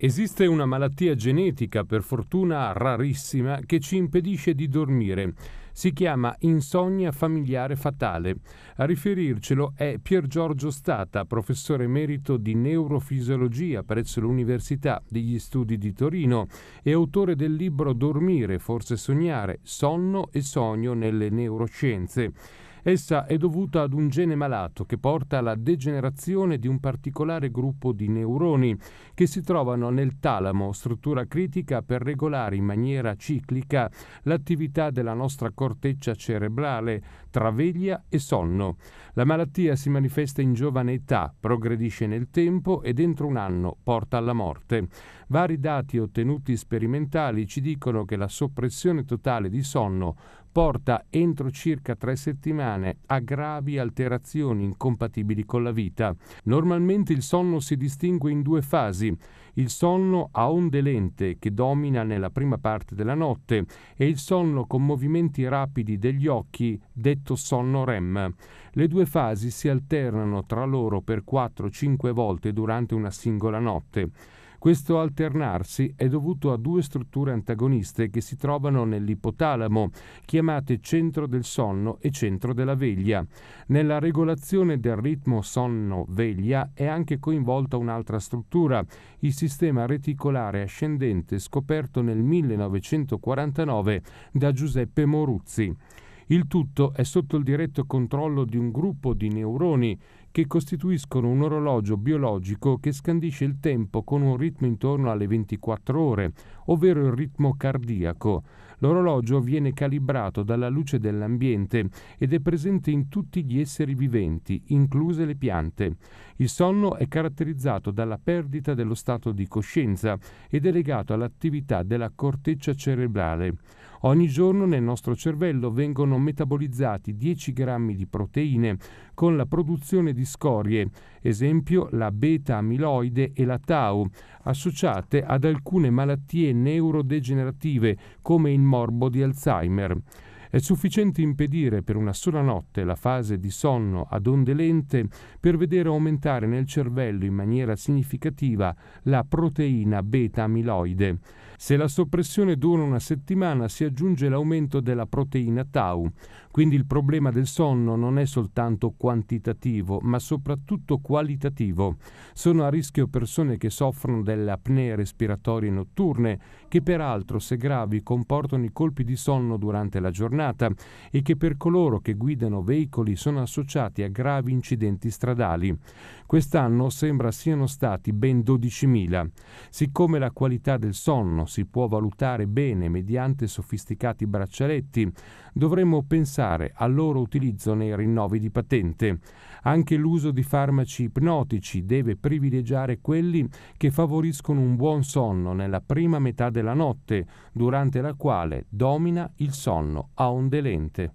Esiste una malattia genetica, per fortuna rarissima, che ci impedisce di dormire. Si chiama insonnia familiare fatale. A riferircelo è Pier Giorgio Stata, professore emerito di neurofisiologia presso l'Università degli Studi di Torino e autore del libro Dormire, forse sognare, sonno e sogno nelle neuroscienze Essa è dovuta ad un gene malato che porta alla degenerazione di un particolare gruppo di neuroni che si trovano nel talamo, struttura critica per regolare in maniera ciclica l'attività della nostra corteccia cerebrale, travaglia e sonno. La malattia si manifesta in giovane età, progredisce nel tempo e dentro un anno porta alla morte. Vari dati ottenuti sperimentali ci dicono che la soppressione totale di sonno porta entro circa tre settimane a gravi alterazioni incompatibili con la vita. Normalmente il sonno si distingue in due fasi, il sonno a onde lente che domina nella prima parte della notte e il sonno con movimenti rapidi degli occhi dettagli cosiddetto sonno REM. Le due fasi si alternano tra loro per 4-5 volte durante una singola notte. Questo alternarsi è dovuto a due strutture antagoniste che si trovano nell'ipotalamo, chiamate centro del sonno e centro della veglia. Nella regolazione del ritmo sonno-veglia è anche coinvolta un'altra struttura, il sistema reticolare ascendente scoperto nel 1949 da Giuseppe Moruzzi. Il tutto è sotto il diretto controllo di un gruppo di neuroni che costituiscono un orologio biologico che scandisce il tempo con un ritmo intorno alle 24 ore, ovvero il ritmo cardiaco. L'orologio viene calibrato dalla luce dell'ambiente ed è presente in tutti gli esseri viventi, incluse le piante. Il sonno è caratterizzato dalla perdita dello stato di coscienza ed è legato all'attività della corteccia cerebrale. Ogni giorno nel nostro cervello vengono metabolizzati 10 grammi di proteine con la produzione di scorie, esempio la beta amiloide e la tau, associate ad alcune malattie neurodegenerative come il morbo di Alzheimer. È sufficiente impedire per una sola notte la fase di sonno ad onde lente per vedere aumentare nel cervello in maniera significativa la proteina beta-amiloide. Se la soppressione dura una settimana si aggiunge l'aumento della proteina tau. Quindi il problema del sonno non è soltanto quantitativo, ma soprattutto qualitativo. Sono a rischio persone che soffrono delle apnee respiratorie notturne, che peraltro, se gravi, comportano i colpi di sonno durante la giornata giornata e che per coloro che guidano veicoli sono associati a gravi incidenti stradali. Quest'anno sembra siano stati ben 12.000. Siccome la qualità del sonno si può valutare bene mediante sofisticati braccialetti, dovremmo pensare al loro utilizzo nei rinnovi di patente. Anche l'uso di farmaci ipnotici deve privilegiare quelli che favoriscono un buon sonno nella prima metà della notte, durante la quale domina il sonno un delente.